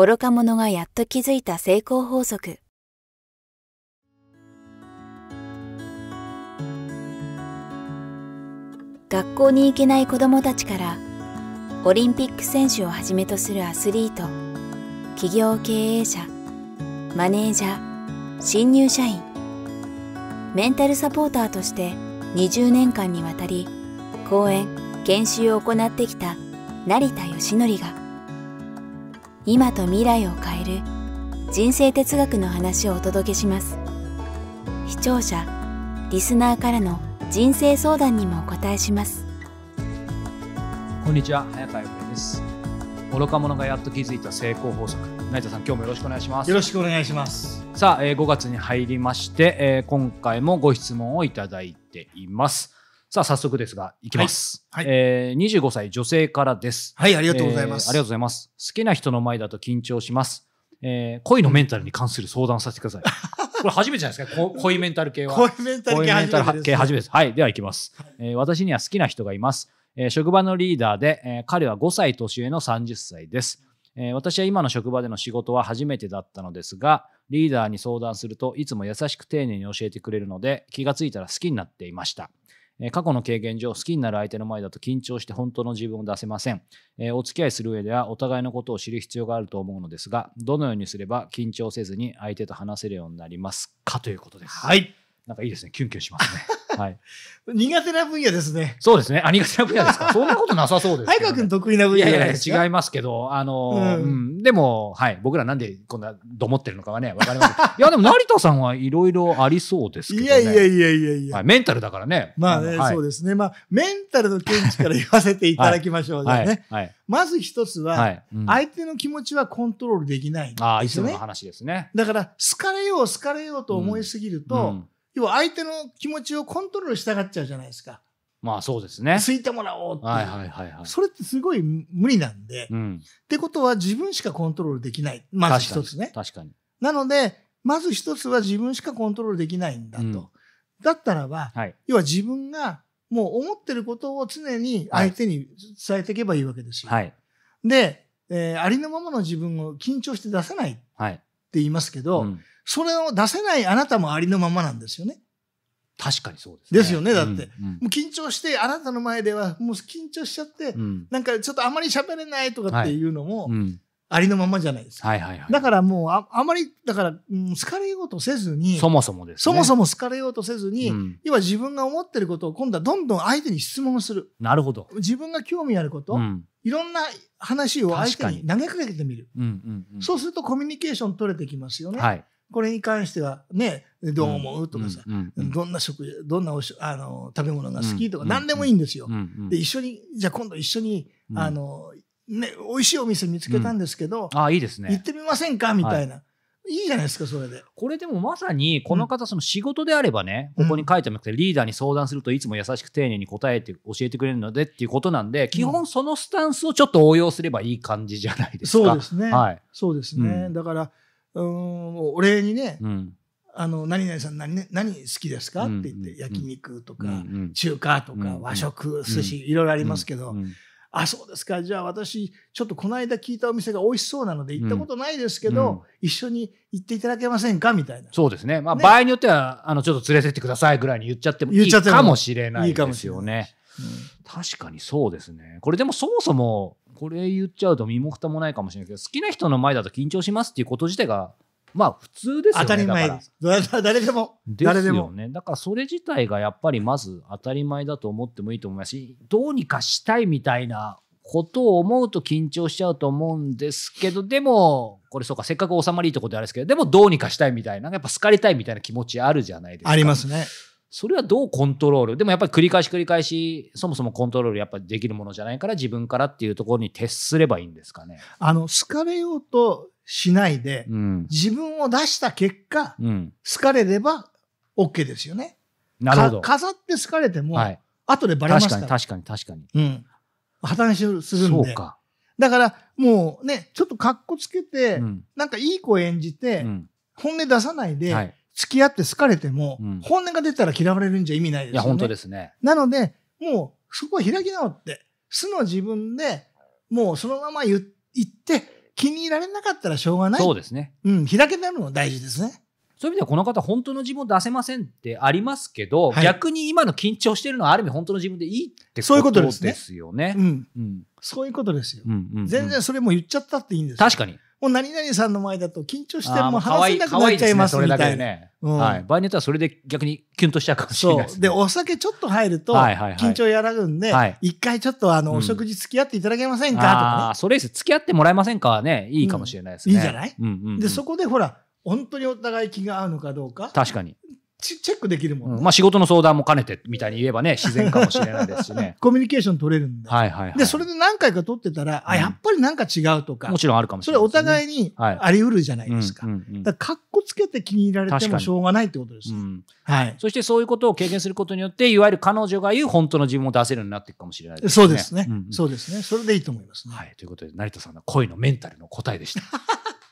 愚か者がやっと気づいた成功法則学校に行けない子どもたちからオリンピック選手をはじめとするアスリート企業経営者マネージャー新入社員メンタルサポーターとして20年間にわたり講演研修を行ってきた成田義則が今と未来を変える人生哲学の話をお届けします視聴者リスナーからの人生相談にもお答えしますこんにちは早川由紀です愚か者がやっと気づいた成功法則成田さん今日もよろしくお願いしますよろしくお願いしますさあ、えー、5月に入りまして、えー、今回もご質問をいただいていますさあ早速ですがいきます、はいはい、えー、25歳女性からですはいありがとうございます、えー、ありがとうございます好きな人の前だと緊張します、えー、恋のメンタルに関する相談させてください これ初めてじゃないですか恋メンタル系は恋メンタル系初めてですはいではいきます、えー、私には好きな人がいます、えー、職場のリーダーで、えー、彼は5歳年上の30歳ですえ私は今の職場での仕事は初めてだったのですがリーダーに相談するといつも優しく丁寧に教えてくれるので気がついたら好きになっていました、え過去の経験上、好きになる相手の前だと緊張して本当の自分を出せません。えお付き合いする上では、お互いのことを知る必要があると思うのですが、どのようにすれば緊張せずに相手と話せるようになりますかということです。はい。なんかいいですね。キュンキュンしますね。はい、苦手な分野ですね。そうですね。あ、苦手な分野ですか。そんなことなさそうです、ね。早川君得意な分野いやいや、違いますけど、あの、うん、うん、でも、はい、僕らなんでこんなどもってるのかはね、わかります。いや、でも成田さんはいろいろありそうですけど、ね、いやいやいやいやいや、はい、メンタルだからね。まあね、はい、そうですね。まあ、メンタルの見地から言わせていただきましょうね。はいまず一つは、うん、相手の気持ちはコントロールできない、ね、ああ、いつもの話ですね。だから、好かれよう、好かれようと思いすぎると、うん要は相手の気持ちをコントロールしたがっちゃうじゃないですか。まあそうですね。ついてもらおうってう。はいはいはい、はい。それってすごい無理なんで。うん、ってことは自分しかコントロールできない。まず一つね。確かに。なので、まず一つは自分しかコントロールできないんだと。うん、だったらば、はい、要は自分がもう思ってることを常に相手に伝えていけばいいわけですよ。はい、で、えー、ありのままの自分を緊張して出さないって言いますけど、はいうんそれを出せないあなたもありのままなんですよね。確かにそうです、ね、ですよね、だって。うんうん、もう緊張して、あなたの前ではもう緊張しちゃって、うん、なんかちょっとあまり喋れないとかっていうのも、ありのままじゃないですか。はいはいはい、だからもうあ、あまり、だから、うん、好かれようとせずに、そもそもです、ね、そもそも好かれようとせずに、うん、要は自分が思ってることを今度はどんどん相手に質問する。なるほど。自分が興味あること、いろんな話を相手に投げかけてみる。うんうん、そうするとコミュニケーション取れてきますよね。はいこれに関してはね、どう思うとかさ、どんな食、どんなおしあの食べ物が好きとか、何でもいいんですよ。で、一緒に、じゃあ今度一緒に、あの、ね、美味しいお店見つけたんですけど、あ、いいですね。行ってみませんかみたいな。いいじゃないですか、それで。これでもまさに、この方、その仕事であればね、ここに書いてなくて、リーダーに相談するといつも優しく丁寧に答えて、教えてくれるのでっていうことなんで、基本そのスタンスをちょっと応用すればいい感じじゃないですか。そうですね。はい。そうですね。だから、うんお礼にね、うんあの何々さん何,、何好きですか?」って言って焼肉とか中華とか和食寿司いろいろありますけど「あそうですかじゃあ私ちょっとこの間聞いたお店が美味しそうなので行ったことないですけど一緒に行っていただけませんか?」みたいなそうですね,、まあ、場合によってはあのちょっと連れてってくださいぐらいに言っちゃってもいいかもしれないですよね。確かにそうですねこれでもそもそもこれ言っちゃうと身も蓋もないかもしれないけど好きな人の前だと緊張しますっていうこと自体がまあ普通ですよね。当たり前です。誰でも。誰でも。ね。だからそれ自体がやっぱりまず当たり前だと思ってもいいと思いますし、どうにかしたいみたいなことを思うと緊張しちゃうと思うんですけど、でも、これそうか、せっかく収まりいいとこであれですけど、でもどうにかしたいみたいな、やっぱ好かれたいみたいな気持ちあるじゃないですか。ありますね。それはどうコントロールでもやっぱり繰り返し繰り返しそもそもコントロールやっぱりできるものじゃないから自分からっていうところに徹すればいいんですかねあの好かれようとしないで、うん、自分を出した結果、うん、好かれれば OK ですよね。なるほど飾って好かれても、はい、後でバレますから確かに確かに確かに、うん、破綻するんでそうかだからもうねちょっとかっこつけて、うん、なんかいい子演じて、うん、本音出さないで、はい付き合って好かれても、うん、本音が出たら嫌われるんじゃ意味ないですよね。いや、本当ですね。なので、もう、そこは開き直って、素の自分で、もうそのまま言言って、気に入られなかったらしょうがない。そうですね。うん、開けたのも大事ですね。そういう意味ではこの方本当の自分を出せませんってありますけど、はい、逆に今の緊張してるのはある意味本当の自分でいいってことですよね。そういうことですね。うん、うん、そういうことですよ、うんうん、全然それも言っちゃったっていいんです確かに。もう何々さんの前だと緊張してもう話せなくなっちゃいますみたいな。はい。場合によってはそれで逆にキュンとしちゃうかもしれないです、ね。で、お酒ちょっと入ると、緊張やらぐんで、一回ちょっとあの、お食事付き合っていただけませんかとか、ね。それです。付き合ってもらえませんかはね、いいかもしれないですね。いいじゃない、で、そこでほら、本当にお互い気が合うのかどうか。確かに。チェックできるもん、ねうん、まあ仕事の相談も兼ねてみたいに言えばね、自然かもしれないですしね。コミュニケーション取れるんで。はいはい、はい、で、それで何回か取ってたら、うん、あ、やっぱりなんか違うとか。もちろんあるかもしれない、ね、それお互いにあり得るじゃないですか。はい、うんうん、だかっこつけて気に入られてもしょうがないってことです、うん。はい。そしてそういうことを経験することによって、いわゆる彼女が言う本当の自分を出せるようになっていくかもしれないですね。そうですね。うんうん、そうですね。それでいいと思いますね。はい。ということで、成田さんの恋のメンタルの答えでした。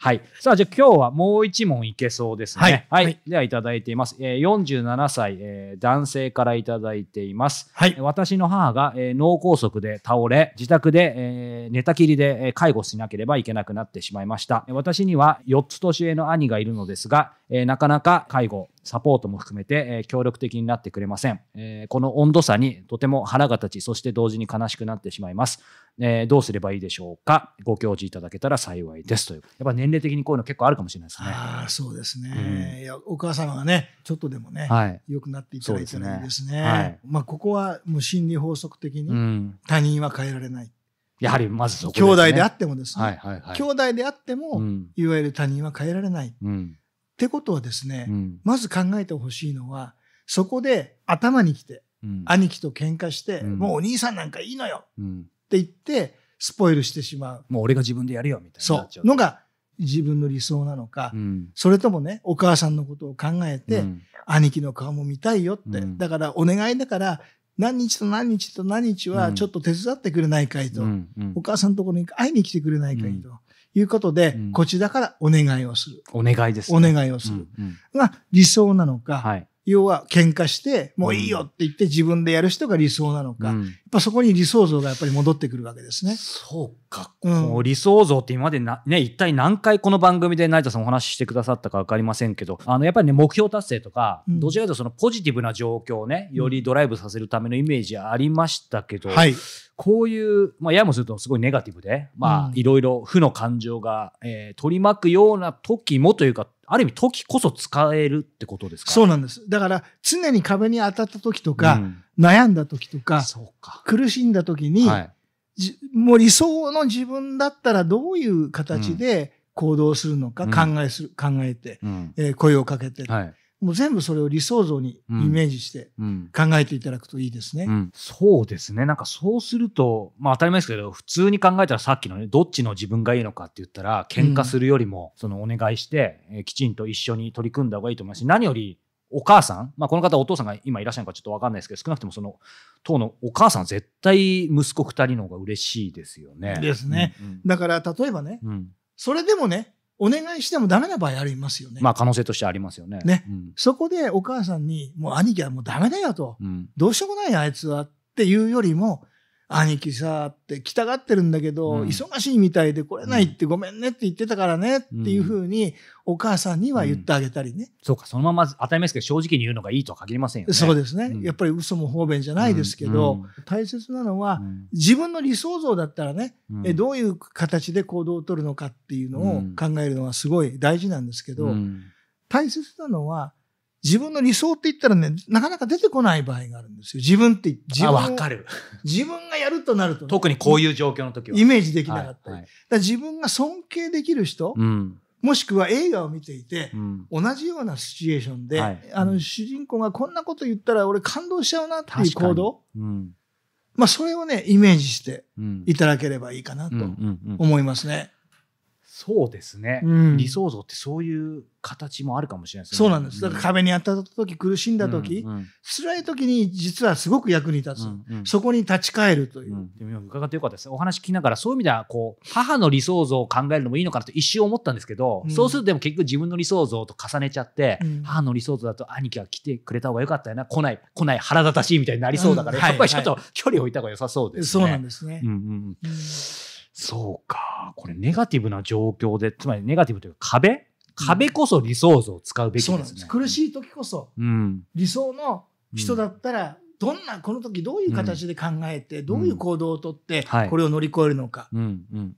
はい。さあ、じゃあ今日はもう一問いけそうですね。はい。はい、では、いただいています。えー、47歳、えー、男性からいただいています。はい。私の母が、えー、脳梗塞で倒れ、自宅で、えー、寝たきりで、えー、介護しなければいけなくなってしまいました。私には4つ年上の兄がいるのですが、えー、なかなか介護、サポートも含めて、え協力的になってくれません、えこの温度差にとても腹が立ち、そして同時に悲しくなってしまいます。えどうすればいいでしょうか。ご教示いただけたら幸いですという。やっぱ年齢的にこういうの結構あるかもしれないですね。ああ、そうですね、うん、いや、お母様がね、ちょっとでもね、はい、良くなっていただいたらいですね。すねはい、まあ、ここはもう心理法則的に、他人は変えられない。うんやはりまずそこ、ね、兄弟であってもですね、はいはいはい、兄弟であっても、うん、いわゆる他人は変えられない、うん、ってことはですね、うん、まず考えてほしいのは、そこで頭に来て、うん、兄貴と喧嘩して、うん、もうお兄さんなんかいいのよ、って言って、スポイルしてしまう。もう俺が自分でやるよ、みたいな。そう。のが自分の理想なのか、それともね、お母さんのことを考えて、兄貴の顔も見たいよって、だからお願いだから、何日と何日と何日はちょっと手伝ってくれないかいと、お母さんのところに会いに来てくれないかいと。いうことで、こちらからお願いをする。お願いです、お願いをする。が理想なのか、はい、要は喧嘩して、もういいよって言って自分でやる人が理想なのか、うん、やっぱそこに理想像がやっぱり戻ってくるわけですね。そうか。うん、う理想像って今までな、ね、一体何回この番組で成田さんお話ししてくださったかわかりませんけど、あの、やっぱりね、目標達成とか、うん、どちらかというとそのポジティブな状況をね、よりドライブさせるためのイメージありましたけど、はい、こういう、まあ、やもするとすごいネガティブで、まあ、いろいろ負の感情が、えー、取り巻くような時もというか、ある意味時こそ使えるってことですかそうなんです。だから常に壁に当たった時とか、うん、悩んだ時とか、か苦しんだ時に、はい、もう理想の自分だったらどういう形で行動するのか考えする、うん、考えて、うん、えー、声をかけて、はい、もう全部それを理想像にイメージして考えていただくといいですね、うんうん、そうですね。なんかそうすると、まあ当たり前ですけど、普通に考えたらさっきのね、どっちの自分がいいのかって言ったら、喧嘩するよりも、そのお願いして、えー、きちんと一緒に取り組んだ方がいいと思いますし、何よりお母さん、まあ、この方お父さんが今いらっしゃるかちょっと分かんないですけど少なくともその当のお母さん絶対息子2人の方が嬉しいですよね。ですね。うんうん、だから例えばね、うん、それでもねお願いしてもダメな場合ありますよね。まあ可能性としてありますよね。ね。うん、そこでお母さんに、もう兄貴はもうダメだよと、うん、どうしようもないあいつはっていうよりも、兄貴さ、って来たがってるんだけど、うん、忙しいみたいで来れないってごめんねって言ってたからねっていうふうに、お母さんには言ってあげたりね、うんうん。そうか、そのまま当たり前ですけど、正直に言うのがいいとは限りませんよね。そうですね。やっぱり嘘も方便じゃないですけど、大切なのは、自分の理想像だったらね、え、どういう形で行動をとるのかっていうのを考えるのはすごい大事なんですけど、大切なのは、自分の理想って言ったらね、なかなか出てこない場合があるんですよ。自分って、自分。わかる。自分がやるとなると、ね、特にこういう状況の時は。イメージできなかったはいはい、だ自分が尊敬できる人、うん、もしくは映画を見ていて、うん、同じようなシチュエーションで、はい、あの、主人公がこんなこと言ったら俺感動しちゃうなっていう行動。まあ、それをね、イメージしていただければいいかなと思いますね。そうですね、うん、理想像ってそういう形もあるかもしれないですね。そうなんです。だから壁に当たった時、苦しんだ時、うん辛い時に実はすごく役に立つ。うんうん、そこに立ち返るという。でも伺ってよかったです。お話聞きながら、そういう意味では、こう、母の理想像を考えるのもいいのかなと一瞬思ったんですけど、うん、そうするとでも結局自分の理想像と重ねちゃって、うん、母の理想像だと兄貴が来てくれた方がよかったよな、来ない、来ない腹立たしいみたいになりそうだから、やっぱりちょっと距離を置いた方が良さそうですね。そうなんですね。うんうんそうか。これネガティブな状況で、つまりネガティブというか壁壁こそ理想像を使うべきですね。そうなんです。苦しい時こそ、理想の人だったら、どんな、この時どういう形で考えて、どういう行動をとって、これを乗り越えるのか、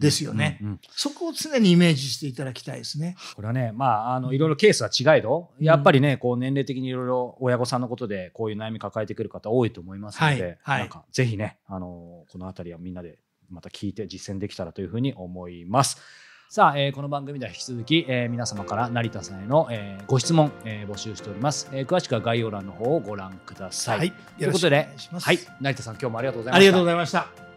ですよね。そこを常にイメージしていただきたいですね。これはね、まあ、あの、いろいろケースは違いど、やっぱりね、こう、年齢的にいろいろ親御さんのことで、こういう悩み抱えてくる方多いと思いますので、はいはい、なんか、ぜひね、あの、この辺りはみんなでまた聞いて実践できたらというふうに思います。さあ、えー、この番組では引き続き、えー、皆様から成田さんへの、えー、ご質問、えー、募集しております、えー。詳しくは概要欄の方をご覧ください。はい、ということで、はい、成田さん今日もありがとうございました。ありがとうございました。